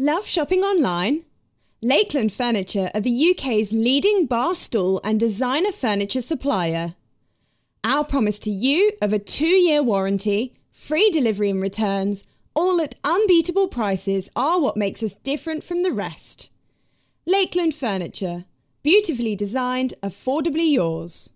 Love shopping online? Lakeland Furniture are the UK's leading bar stool and designer furniture supplier. Our promise to you of a two year warranty, free delivery and returns, all at unbeatable prices are what makes us different from the rest. Lakeland Furniture, beautifully designed, affordably yours.